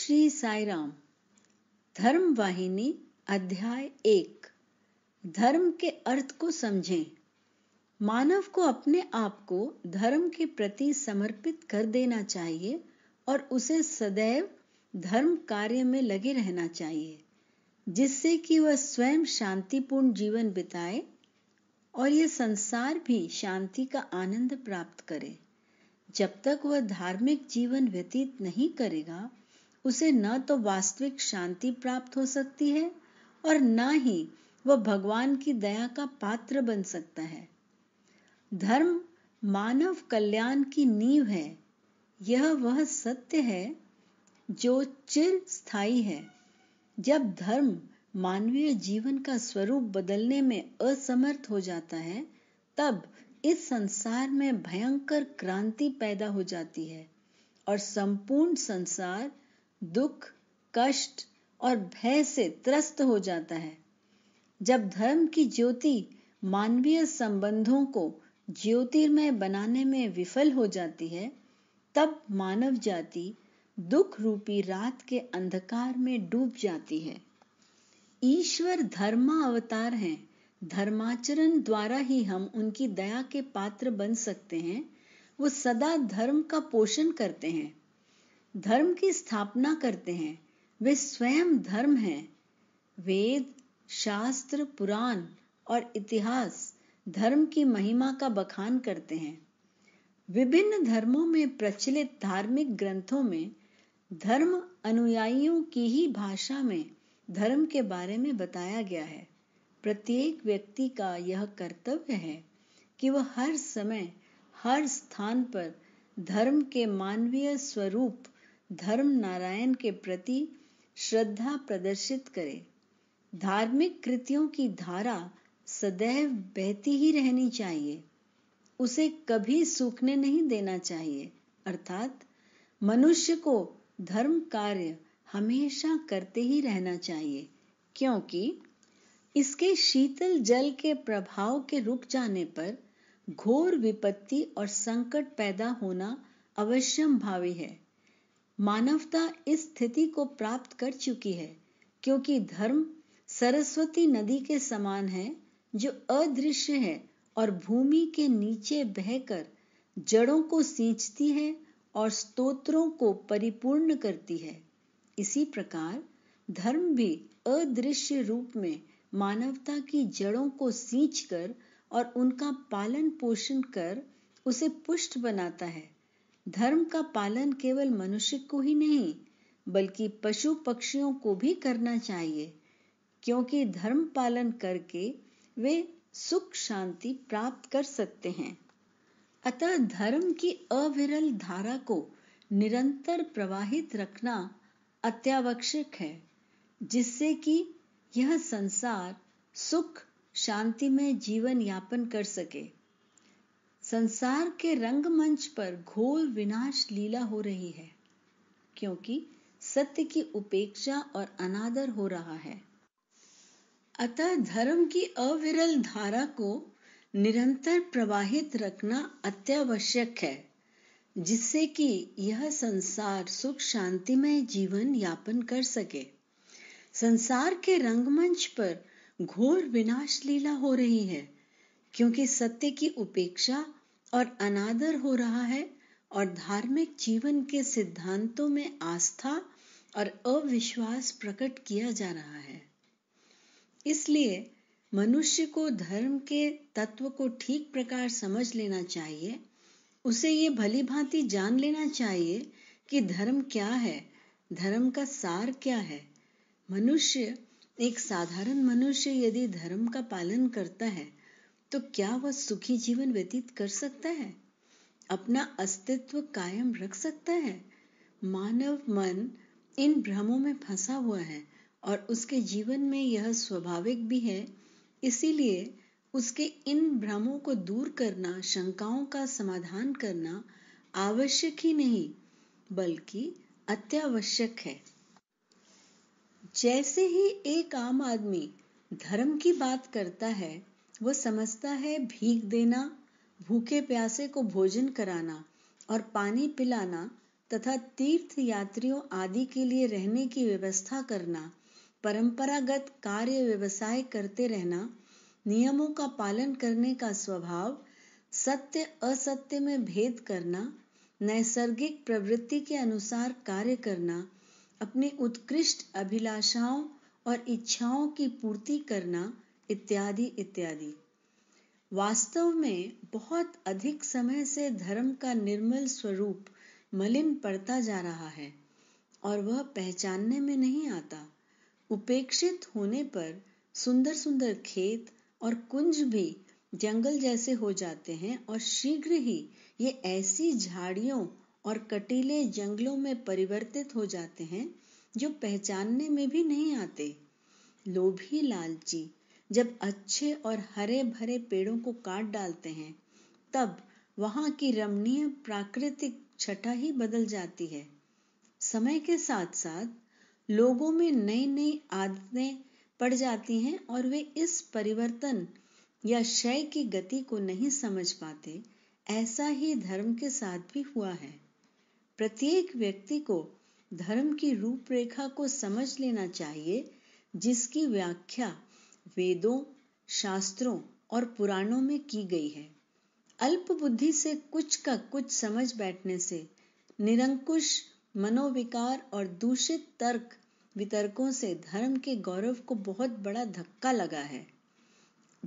श्री साई राम धर्म वाहिनी अध्याय एक धर्म के अर्थ को समझें मानव को अपने आप को धर्म के प्रति समर्पित कर देना चाहिए और उसे सदैव धर्म कार्य में लगे रहना चाहिए जिससे कि वह स्वयं शांतिपूर्ण जीवन बिताए और यह संसार भी शांति का आनंद प्राप्त करे जब तक वह धार्मिक जीवन व्यतीत नहीं करेगा उसे न तो वास्तविक शांति प्राप्त हो सकती है और न ही वह भगवान की दया का पात्र बन सकता है धर्म मानव कल्याण की नींव है यह वह सत्य है जो चिर स्थायी है जब धर्म मानवीय जीवन का स्वरूप बदलने में असमर्थ हो जाता है तब इस संसार में भयंकर क्रांति पैदा हो जाती है और संपूर्ण संसार दुख कष्ट और भय से त्रस्त हो जाता है जब धर्म की ज्योति मानवीय संबंधों को ज्योतिर्मय बनाने में विफल हो जाती है तब मानव जाति दुख रूपी रात के अंधकार में डूब जाती है ईश्वर धर्मा अवतार हैं धर्माचरण द्वारा ही हम उनकी दया के पात्र बन सकते हैं वो सदा धर्म का पोषण करते हैं धर्म की स्थापना करते हैं वे स्वयं धर्म हैं वेद शास्त्र पुराण और इतिहास धर्म की महिमा का बखान करते हैं विभिन्न धर्मों में प्रचलित धार्मिक ग्रंथों में धर्म अनुयायियों की ही भाषा में धर्म के बारे में बताया गया है प्रत्येक व्यक्ति का यह कर्तव्य है कि वह हर समय हर स्थान पर धर्म के मानवीय स्वरूप धर्म नारायण के प्रति श्रद्धा प्रदर्शित करें धार्मिक कृतियों की धारा सदैव बहती ही रहनी चाहिए उसे कभी सूखने नहीं देना चाहिए अर्थात मनुष्य को धर्म कार्य हमेशा करते ही रहना चाहिए क्योंकि इसके शीतल जल के प्रभाव के रुक जाने पर घोर विपत्ति और संकट पैदा होना भावी है मानवता इस स्थिति को प्राप्त कर चुकी है क्योंकि धर्म सरस्वती नदी के समान है जो अदृश्य है और भूमि के नीचे बहकर जड़ों को सींचती है और स्तोत्रों को परिपूर्ण करती है इसी प्रकार धर्म भी अदृश्य रूप में मानवता की जड़ों को सींचकर और उनका पालन पोषण कर उसे पुष्ट बनाता है धर्म का पालन केवल मनुष्य को ही नहीं बल्कि पशु पक्षियों को भी करना चाहिए क्योंकि धर्म पालन करके वे सुख शांति प्राप्त कर सकते हैं अतः धर्म की अविरल धारा को निरंतर प्रवाहित रखना अत्यावश्यक है जिससे कि यह संसार सुख शांति में जीवन यापन कर सके संसार के रंगमंच पर घोर विनाश लीला हो रही है क्योंकि सत्य की उपेक्षा और अनादर हो रहा है अतः धर्म की अविरल धारा को निरंतर प्रवाहित रखना अत्यावश्यक है जिससे कि यह संसार सुख शांतिमय जीवन यापन कर सके संसार के रंगमंच पर घोर विनाश लीला हो रही है क्योंकि सत्य की उपेक्षा और अनादर हो रहा है और धार्मिक जीवन के सिद्धांतों में आस्था और अविश्वास प्रकट किया जा रहा है इसलिए मनुष्य को धर्म के तत्व को ठीक प्रकार समझ लेना चाहिए उसे ये भली भांति जान लेना चाहिए कि धर्म क्या है धर्म का सार क्या है मनुष्य एक साधारण मनुष्य यदि धर्म का पालन करता है तो क्या वह सुखी जीवन व्यतीत कर सकता है अपना अस्तित्व कायम रख सकता है मानव मन इन भ्रमों में फंसा हुआ है और उसके जीवन में यह स्वाभाविक भी है इसीलिए उसके इन भ्रमों को दूर करना शंकाओं का समाधान करना आवश्यक ही नहीं बल्कि अत्यावश्यक है जैसे ही एक आम आदमी धर्म की बात करता है वह समझता है भीख देना भूखे प्यासे को भोजन कराना और पानी पिलाना तथा तीर्थ यात्रियों आदि के लिए रहने की व्यवस्था करना परंपरागत कार्य व्यवसाय करते रहना नियमों का पालन करने का स्वभाव सत्य असत्य में भेद करना नैसर्गिक प्रवृत्ति के अनुसार कार्य करना अपनी उत्कृष्ट अभिलाषाओं और इच्छाओं की पूर्ति करना इत्यादि इत्यादि वास्तव में बहुत अधिक समय से धर्म का निर्मल स्वरूप मलिन पड़ता जा रहा है और वह पहचानने में नहीं आता उपेक्षित होने पर सुंदर सुंदर खेत और कुंज भी जंगल जैसे हो जाते हैं और शीघ्र ही ये ऐसी झाड़ियों और कटीले जंगलों में परिवर्तित हो जाते हैं जो पहचानने में भी नहीं आते लोभी लालची जब अच्छे और हरे भरे पेड़ों को काट डालते हैं तब वहां की रमणीय प्राकृतिक छटा ही बदल जाती है समय के साथ साथ लोगों में नई नई आदतें पड़ जाती हैं और वे इस परिवर्तन या क्षय की गति को नहीं समझ पाते ऐसा ही धर्म के साथ भी हुआ है प्रत्येक व्यक्ति को धर्म की रूपरेखा को समझ लेना चाहिए जिसकी व्याख्या वेदों शास्त्रों और पुराणों में की गई है अल्प बुद्धि से कुछ का कुछ समझ बैठने से निरंकुश मनोविकार और दूषित तर्क वितर्कों से धर्म के गौरव को बहुत बड़ा धक्का लगा है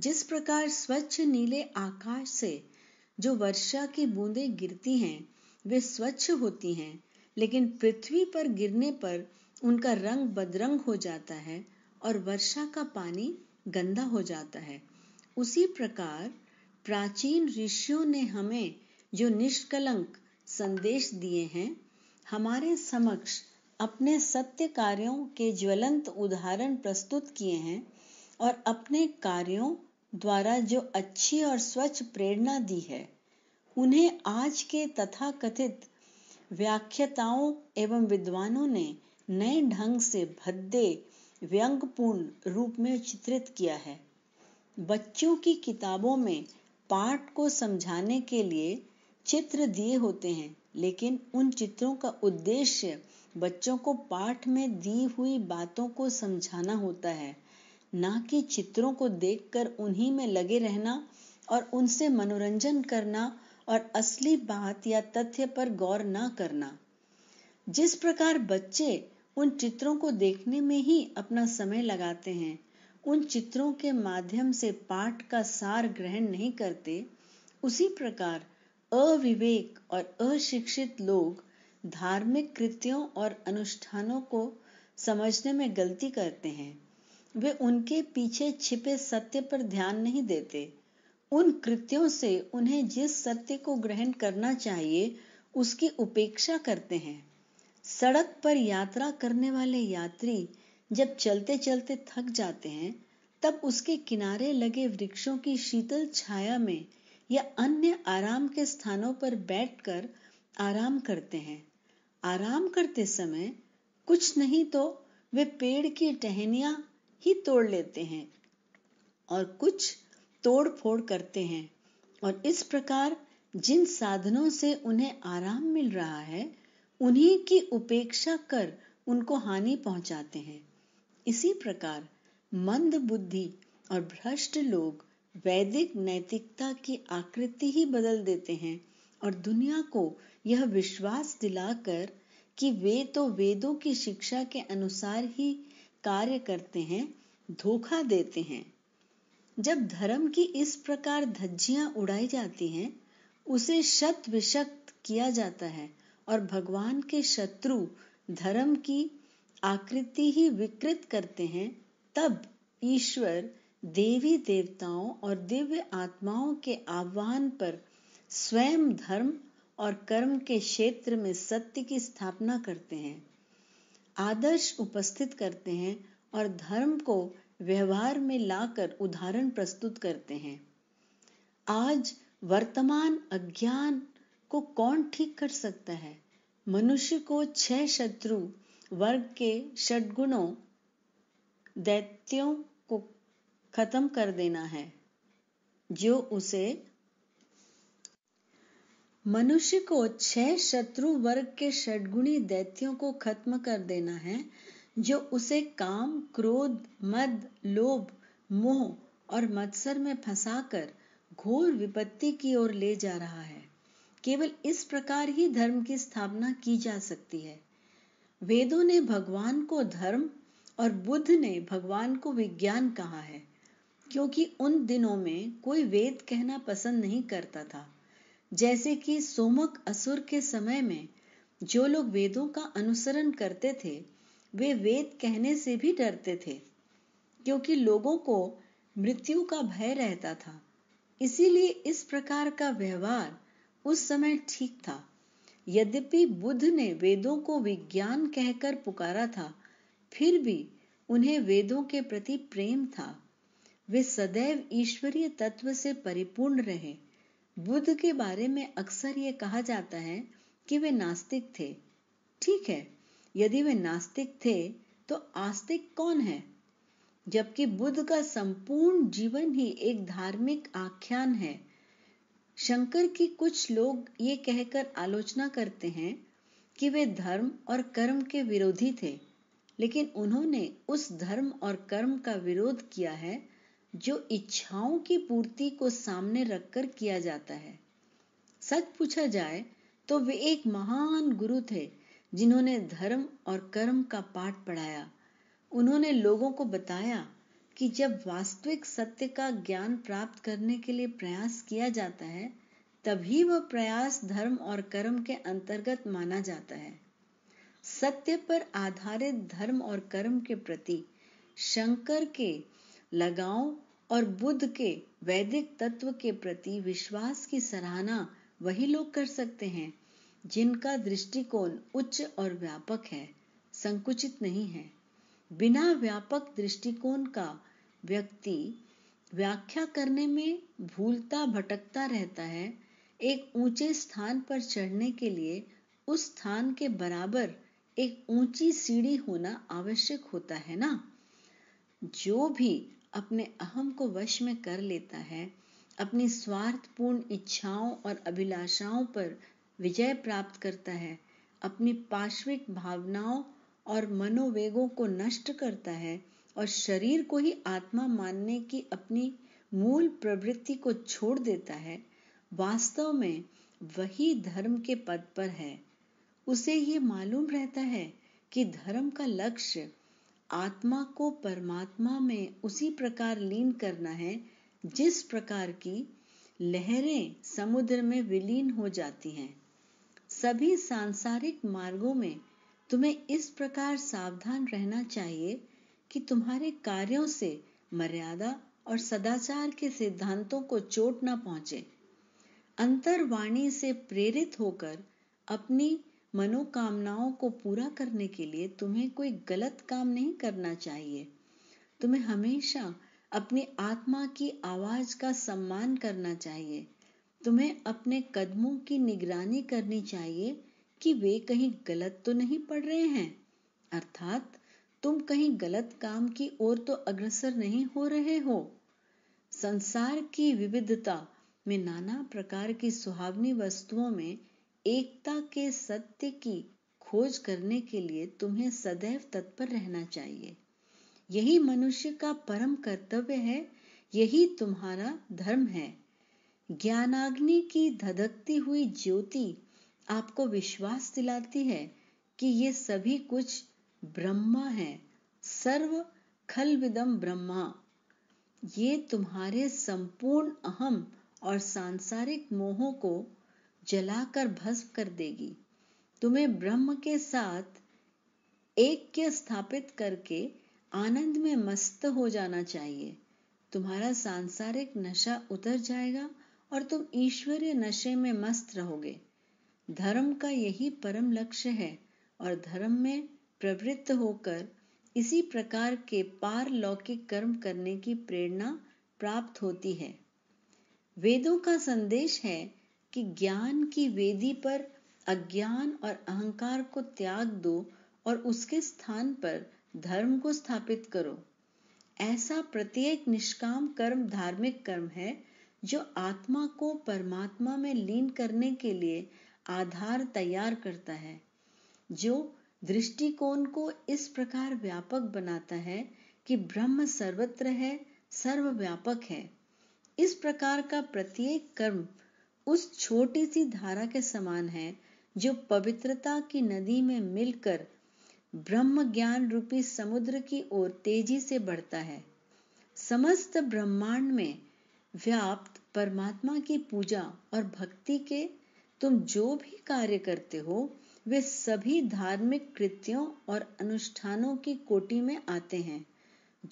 जिस प्रकार स्वच्छ नीले आकाश से जो वर्षा की बूंदें गिरती हैं वे स्वच्छ होती हैं लेकिन पृथ्वी पर गिरने पर उनका रंग बदरंग हो जाता है और वर्षा का पानी गंदा हो जाता है उसी प्रकार प्राचीन ऋषियों ने हमें जो निष्कलंक संदेश दिए हैं हमारे समक्ष अपने सत्य कार्यों के ज्वलंत उदाहरण प्रस्तुत किए हैं और अपने कार्यों द्वारा जो अच्छी और स्वच्छ प्रेरणा दी है उन्हें आज के तथा कथित व्याख्याताओं एवं विद्वानों ने नए ढंग से भद्दे व्यंगपूर्ण रूप में चित्रित किया है बच्चों की किताबों में पाठ को समझाने के लिए चित्र दिए होते हैं लेकिन उन चित्रों का उद्देश्य बच्चों को पाठ में दी हुई बातों को समझाना होता है ना कि चित्रों को देखकर उन्हीं में लगे रहना और उनसे मनोरंजन करना और असली बात या तथ्य पर गौर ना करना जिस प्रकार बच्चे उन चित्रों को देखने में ही अपना समय लगाते हैं उन चित्रों के माध्यम से पाठ का सार ग्रहण नहीं करते उसी प्रकार अविवेक और अशिक्षित लोग धार्मिक कृत्यों और अनुष्ठानों को समझने में गलती करते हैं वे उनके पीछे छिपे सत्य पर ध्यान नहीं देते उन कृत्यों से उन्हें जिस सत्य को ग्रहण करना चाहिए उसकी उपेक्षा करते हैं सड़क पर यात्रा करने वाले यात्री जब चलते चलते थक जाते हैं तब उसके किनारे लगे वृक्षों की शीतल छाया में या अन्य आराम के स्थानों पर बैठकर आराम करते हैं आराम करते समय कुछ नहीं तो वे पेड़ की टहनियां ही तोड़ लेते हैं और कुछ तोड़ फोड़ करते हैं और इस प्रकार जिन साधनों से उन्हें आराम मिल रहा है उन्हीं की उपेक्षा कर उनको हानि पहुंचाते हैं इसी प्रकार मंद बुद्धि और भ्रष्ट लोग वैदिक नैतिकता की आकृति ही बदल देते हैं और दुनिया को यह विश्वास दिलाकर कि वे तो वेदों की शिक्षा के अनुसार ही कार्य करते हैं धोखा देते हैं जब धर्म की इस प्रकार धज्जियां उड़ाई जाती हैं उसे शत विशक्त किया जाता है और भगवान के शत्रु धर्म की आकृति ही विकृत करते हैं तब ईश्वर देवी देवताओं और दिव्य आत्माओं के आह्वान पर स्वयं धर्म और कर्म के क्षेत्र में सत्य की स्थापना करते हैं आदर्श उपस्थित करते हैं और धर्म को व्यवहार में लाकर उदाहरण प्रस्तुत करते हैं आज वर्तमान अज्ञान को कौन ठीक कर सकता है मनुष्य को छह शत्रु वर्ग के षडगुणों दैत्यों को खत्म कर देना है जो उसे मनुष्य को छह शत्रु वर्ग के षडगुणी दैत्यों को खत्म कर देना है जो उसे काम क्रोध मद लोभ मोह और मत्सर में फंसाकर घोर विपत्ति की ओर ले जा रहा है केवल इस प्रकार ही धर्म की स्थापना की जा सकती है वेदों ने भगवान को धर्म और बुद्ध ने भगवान को विज्ञान कहा है क्योंकि उन दिनों में कोई वेद कहना पसंद नहीं करता था जैसे कि सोमक असुर के समय में जो लोग वेदों का अनुसरण करते थे वे वेद कहने से भी डरते थे क्योंकि लोगों को मृत्यु का भय रहता था इसीलिए इस प्रकार का व्यवहार उस समय ठीक था यद्यपि बुद्ध ने वेदों को विज्ञान कहकर पुकारा था फिर भी उन्हें वेदों के प्रति प्रेम था वे सदैव ईश्वरीय तत्व से परिपूर्ण रहे बुद्ध के बारे में अक्सर यह कहा जाता है कि वे नास्तिक थे ठीक है यदि वे नास्तिक थे तो आस्तिक कौन है जबकि बुद्ध का संपूर्ण जीवन ही एक धार्मिक आख्यान है शंकर की कुछ लोग ये कहकर आलोचना करते हैं कि वे धर्म और कर्म के विरोधी थे लेकिन उन्होंने उस धर्म और कर्म का विरोध किया है जो इच्छाओं की पूर्ति को सामने रखकर किया जाता है सच पूछा जाए तो वे एक महान गुरु थे जिन्होंने धर्म और कर्म का पाठ पढ़ाया उन्होंने लोगों को बताया कि जब वास्तविक सत्य का ज्ञान प्राप्त करने के लिए प्रयास किया जाता है तभी वह प्रयास धर्म और कर्म के अंतर्गत माना जाता है सत्य पर आधारित धर्म और कर्म के प्रति शंकर के लगाव और बुद्ध के वैदिक तत्व के प्रति विश्वास की सराहना वही लोग कर सकते हैं जिनका दृष्टिकोण उच्च और व्यापक है संकुचित नहीं है बिना व्यापक दृष्टिकोण का व्यक्ति व्याख्या करने में भूलता भटकता रहता है एक ऊंचे स्थान पर चढ़ने के लिए उस स्थान के बराबर एक ऊंची सीढ़ी होना आवश्यक होता है ना जो भी अपने अहम को वश में कर लेता है अपनी स्वार्थपूर्ण इच्छाओं और अभिलाषाओं पर विजय प्राप्त करता है अपनी पार्श्विक भावनाओं और मनोवेगों को नष्ट करता है और शरीर को ही आत्मा मानने की अपनी मूल प्रवृत्ति को छोड़ देता है वास्तव में वही धर्म के पद पर है उसे ये मालूम रहता है कि धर्म का लक्ष्य आत्मा को परमात्मा में उसी प्रकार लीन करना है जिस प्रकार की लहरें समुद्र में विलीन हो जाती हैं सभी सांसारिक मार्गों में तुम्हें इस प्रकार सावधान रहना चाहिए कि तुम्हारे कार्यों से मर्यादा और सदाचार के सिद्धांतों को चोट न पहुंचे अंतरवाणी से प्रेरित होकर अपनी मनोकामनाओं को पूरा करने के लिए तुम्हें कोई गलत काम नहीं करना चाहिए तुम्हें हमेशा अपनी आत्मा की आवाज का सम्मान करना चाहिए तुम्हें अपने कदमों की निगरानी करनी चाहिए कि वे कहीं गलत तो नहीं पढ़ रहे हैं अर्थात तुम कहीं गलत काम की ओर तो अग्रसर नहीं हो रहे हो संसार की विविधता में नाना प्रकार की सुहावनी वस्तुओं में एकता के सत्य की खोज करने के लिए तुम्हें सदैव तत्पर रहना चाहिए यही मनुष्य का परम कर्तव्य है यही तुम्हारा धर्म है ज्ञानाग्नि की धधकती हुई ज्योति आपको विश्वास दिलाती है कि ये सभी कुछ ब्रह्मा है सर्व खल विदम ब्रह्मा ये तुम्हारे संपूर्ण अहम और सांसारिक मोहों को जलाकर भस्म कर देगी तुम्हें ब्रह्म के साथ के स्थापित करके आनंद में मस्त हो जाना चाहिए तुम्हारा सांसारिक नशा उतर जाएगा और तुम ईश्वरीय नशे में मस्त रहोगे धर्म का यही परम लक्ष्य है और धर्म में प्रवृत्त होकर इसी प्रकार के पारलौकिक कर्म करने की प्रेरणा प्राप्त होती है वेदों का संदेश है कि ज्ञान की वेदी पर अज्ञान और अहंकार को त्याग दो और उसके स्थान पर धर्म को स्थापित करो ऐसा प्रत्येक निष्काम कर्म धार्मिक कर्म है जो आत्मा को परमात्मा में लीन करने के लिए आधार तैयार करता है जो दृष्टिकोण को इस प्रकार व्यापक बनाता है कि ब्रह्म सर्वत्र है सर्वव्यापक है इस प्रकार का प्रत्येक कर्म उस छोटी सी धारा के समान है जो पवित्रता की नदी में मिलकर ब्रह्म ज्ञान रूपी समुद्र की ओर तेजी से बढ़ता है समस्त ब्रह्मांड में व्याप्त परमात्मा की पूजा और भक्ति के तुम जो भी कार्य करते हो वे सभी धार्मिक कृत्यों और अनुष्ठानों की कोटि में आते हैं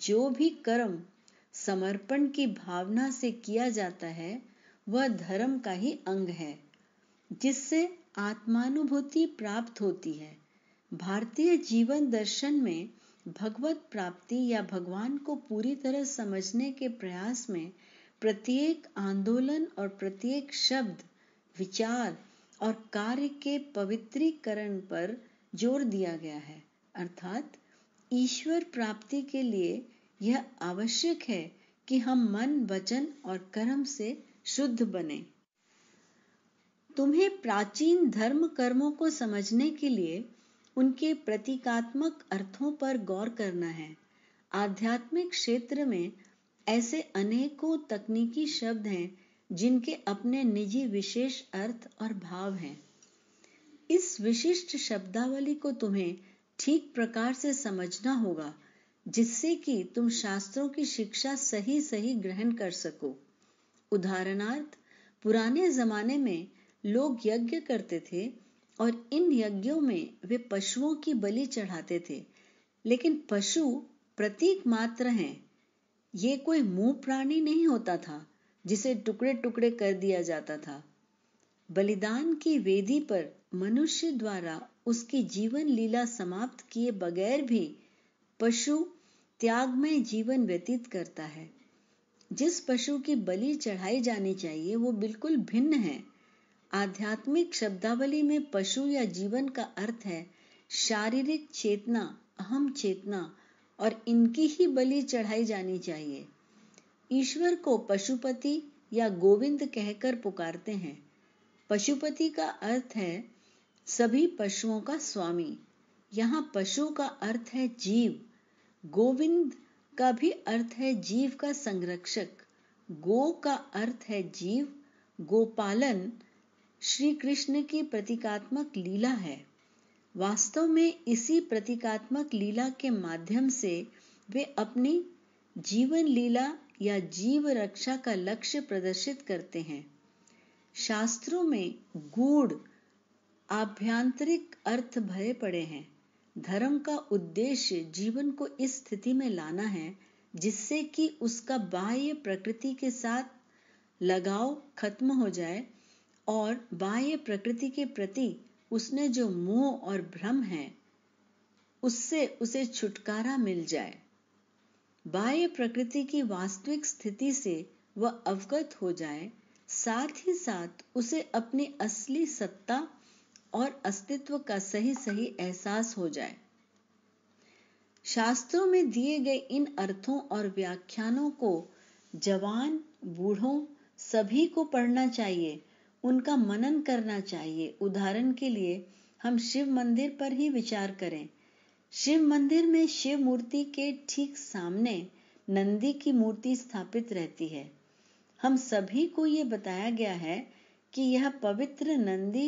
जो भी कर्म समर्पण की भावना से किया जाता है वह धर्म का ही अंग है जिससे आत्मानुभूति प्राप्त होती है भारतीय जीवन दर्शन में भगवत प्राप्ति या भगवान को पूरी तरह समझने के प्रयास में प्रत्येक आंदोलन और प्रत्येक शब्द विचार और कार्य के पवित्रीकरण पर जोर दिया गया है अर्थात ईश्वर प्राप्ति के लिए यह आवश्यक है कि हम मन वचन और कर्म से शुद्ध बने तुम्हें प्राचीन धर्म कर्मों को समझने के लिए उनके प्रतीकात्मक अर्थों पर गौर करना है आध्यात्मिक क्षेत्र में ऐसे अनेकों तकनीकी शब्द हैं जिनके अपने निजी विशेष अर्थ और भाव हैं इस विशिष्ट शब्दावली को तुम्हें ठीक प्रकार से समझना होगा जिससे कि तुम शास्त्रों की शिक्षा सही सही ग्रहण कर सको उदाहरणार्थ पुराने जमाने में लोग यज्ञ करते थे और इन यज्ञों में वे पशुओं की बलि चढ़ाते थे लेकिन पशु प्रतीक मात्र हैं ये कोई मुंह प्राणी नहीं होता था जिसे टुकड़े टुकड़े कर दिया जाता था बलिदान की वेदी पर मनुष्य द्वारा उसकी जीवन लीला समाप्त किए बगैर भी पशु त्यागमय जीवन व्यतीत करता है जिस पशु की बलि चढ़ाई जानी चाहिए वो बिल्कुल भिन्न है आध्यात्मिक शब्दावली में पशु या जीवन का अर्थ है शारीरिक चेतना अहम चेतना और इनकी ही बलि चढ़ाई जानी चाहिए ईश्वर को पशुपति या गोविंद कहकर पुकारते हैं पशुपति का अर्थ है सभी पशुओं का स्वामी यहाँ पशु का अर्थ है जीव गोविंद का भी अर्थ है जीव का संरक्षक गो का अर्थ है जीव गोपालन श्री कृष्ण की प्रतीकात्मक लीला है वास्तव में इसी प्रतीकात्मक लीला के माध्यम से वे अपनी जीवन लीला या जीव रक्षा का लक्ष्य प्रदर्शित करते हैं शास्त्रों में गूढ़ आभ्यांतरिक अर्थ भरे पड़े हैं धर्म का उद्देश्य जीवन को इस स्थिति में लाना है जिससे कि उसका बाह्य प्रकृति के साथ लगाव खत्म हो जाए और बाह्य प्रकृति के प्रति उसने जो मोह और भ्रम है उससे उसे छुटकारा मिल जाए बाह्य प्रकृति की वास्तविक स्थिति से वह अवगत हो जाए साथ ही साथ उसे अपनी असली सत्ता और अस्तित्व का सही सही एहसास हो जाए शास्त्रों में दिए गए इन अर्थों और व्याख्यानों को जवान बूढ़ों सभी को पढ़ना चाहिए उनका मनन करना चाहिए उदाहरण के लिए हम शिव मंदिर पर ही विचार करें शिव मंदिर में शिव मूर्ति के ठीक सामने नंदी की मूर्ति स्थापित रहती है हम सभी को ये बताया गया है कि यह पवित्र नंदी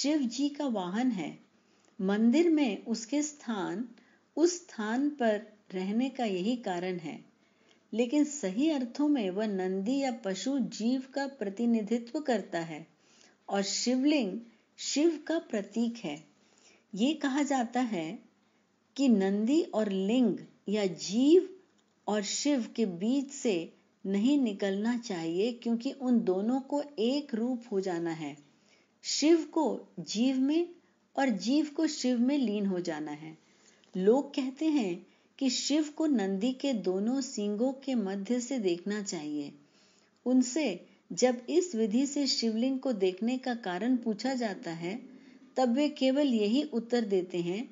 शिव जी का वाहन है मंदिर में उसके स्थान उस स्थान पर रहने का यही कारण है लेकिन सही अर्थों में वह नंदी या पशु जीव का प्रतिनिधित्व करता है और शिवलिंग शिव का प्रतीक है ये कहा जाता है कि नंदी और लिंग या जीव और शिव के बीच से नहीं निकलना चाहिए क्योंकि उन दोनों को एक रूप हो जाना है शिव को जीव में और जीव को शिव में लीन हो जाना है लोग कहते हैं कि शिव को नंदी के दोनों सींगों के मध्य से देखना चाहिए उनसे जब इस विधि से शिवलिंग को देखने का कारण पूछा जाता है तब वे केवल यही उत्तर देते हैं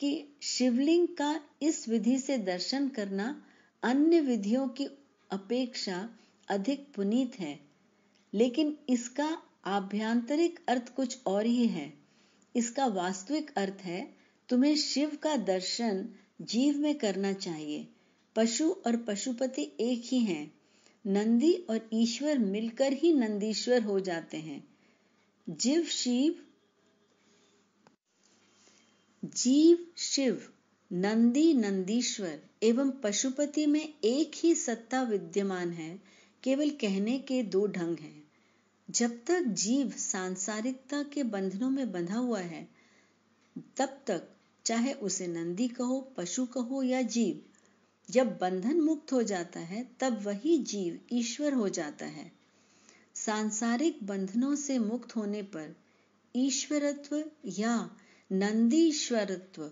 कि शिवलिंग का इस विधि से दर्शन करना अन्य विधियों की अपेक्षा अधिक पुनीत है लेकिन इसका आभ्यांतरिक अर्थ कुछ और ही है इसका वास्तविक अर्थ है तुम्हें शिव का दर्शन जीव में करना चाहिए पशु और पशुपति एक ही हैं नंदी और ईश्वर मिलकर ही नंदीश्वर हो जाते हैं जीव शिव जीव शिव नंदी नंदीश्वर एवं पशुपति में एक ही सत्ता विद्यमान है केवल कहने के दो ढंग हैं जब तक जीव सांसारिकता के बंधनों में बंधा हुआ है तब तक चाहे उसे नंदी कहो पशु कहो या जीव जब बंधन मुक्त हो जाता है तब वही जीव ईश्वर हो जाता है सांसारिक बंधनों से मुक्त होने पर ईश्वरत्व या नंदीश्वरत्व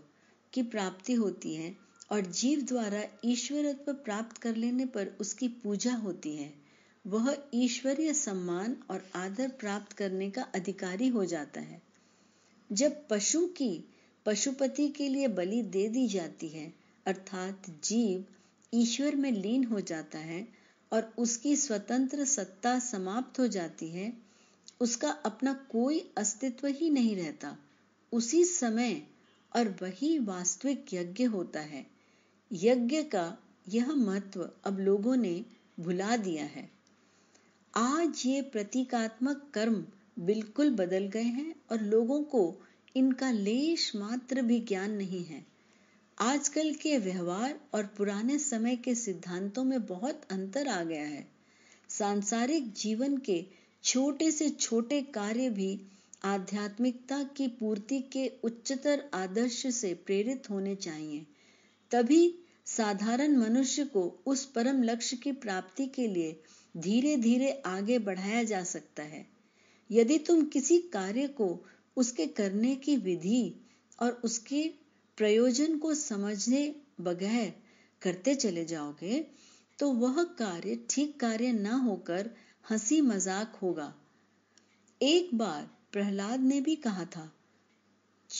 की प्राप्ति होती है और जीव द्वारा ईश्वरत्व प्राप्त कर लेने पर उसकी पूजा होती है वह ईश्वरीय सम्मान और आदर प्राप्त करने का अधिकारी हो जाता है जब पशु की पशुपति के लिए बलि दे दी जाती है अर्थात जीव ईश्वर में लीन हो जाता है और उसकी स्वतंत्र सत्ता समाप्त हो जाती है उसका अपना कोई अस्तित्व ही नहीं रहता उसी समय और वही वास्तविक यज्ञ होता है यज्ञ का यह महत्व अब लोगों ने भुला दिया है आज ये प्रतीकात्मक कर्म बिल्कुल बदल गए हैं और लोगों को इनका लेश मात्र भी ज्ञान नहीं है आजकल के व्यवहार और पुराने समय के सिद्धांतों में बहुत अंतर आ गया है सांसारिक जीवन के छोटे से छोटे कार्य भी आध्यात्मिकता की पूर्ति के उच्चतर आदर्श से प्रेरित होने चाहिए तभी साधारण मनुष्य को उस परम लक्ष्य की प्राप्ति के लिए धीरे धीरे आगे बढ़ाया जा सकता है यदि तुम किसी कार्य को उसके करने की विधि और उसके प्रयोजन को समझने बगैर करते चले जाओगे तो वह कार्य ठीक कार्य न होकर हंसी मजाक होगा एक बार प्रहलाद ने भी कहा था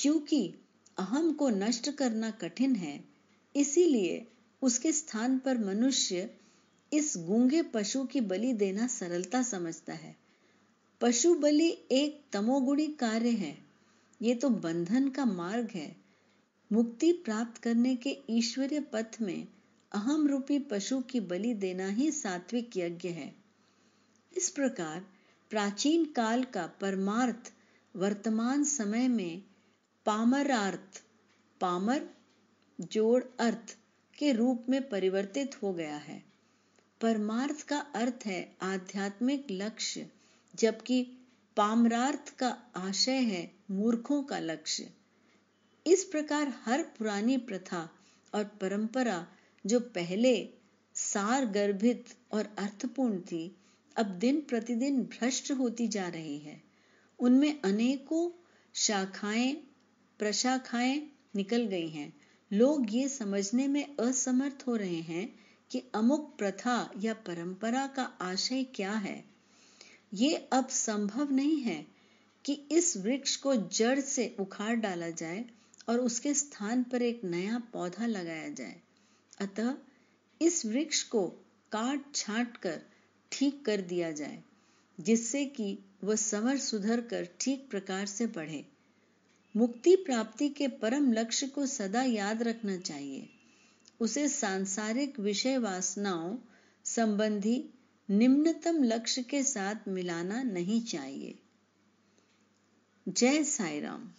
क्योंकि अहम को नष्ट करना कठिन है इसीलिए उसके स्थान पर मनुष्य इस गूंगे पशु की बलि देना सरलता समझता है पशु बलि एक तमोगुणी कार्य है ये तो बंधन का मार्ग है मुक्ति प्राप्त करने के ईश्वरीय पथ में अहम रूपी पशु की बलि देना ही सात्विक यज्ञ है इस प्रकार प्राचीन काल का परमार्थ वर्तमान समय में पामरार्थ पामर जोड़ अर्थ के रूप में परिवर्तित हो गया है परमार्थ का अर्थ है आध्यात्मिक लक्ष्य जबकि पामरार्थ का आशय है मूर्खों का लक्ष्य इस प्रकार हर पुरानी प्रथा और परंपरा जो पहले सार गर्भित और अर्थपूर्ण थी अब दिन प्रतिदिन भ्रष्ट होती जा रही है उनमें अनेकों शाखाएं प्रशाखाएं निकल गई हैं लोग ये समझने में असमर्थ हो रहे हैं कि अमुक प्रथा या परंपरा का आशय क्या है ये अब संभव नहीं है कि इस वृक्ष को जड़ से उखाड़ डाला जाए और उसके स्थान पर एक नया पौधा लगाया जाए अतः इस वृक्ष को काट छांट कर ठीक कर दिया जाए जिससे कि वह समर सुधर कर ठीक प्रकार से पढ़े मुक्ति प्राप्ति के परम लक्ष्य को सदा याद रखना चाहिए उसे सांसारिक विषय वासनाओं संबंधी निम्नतम लक्ष्य के साथ मिलाना नहीं चाहिए जय साई राम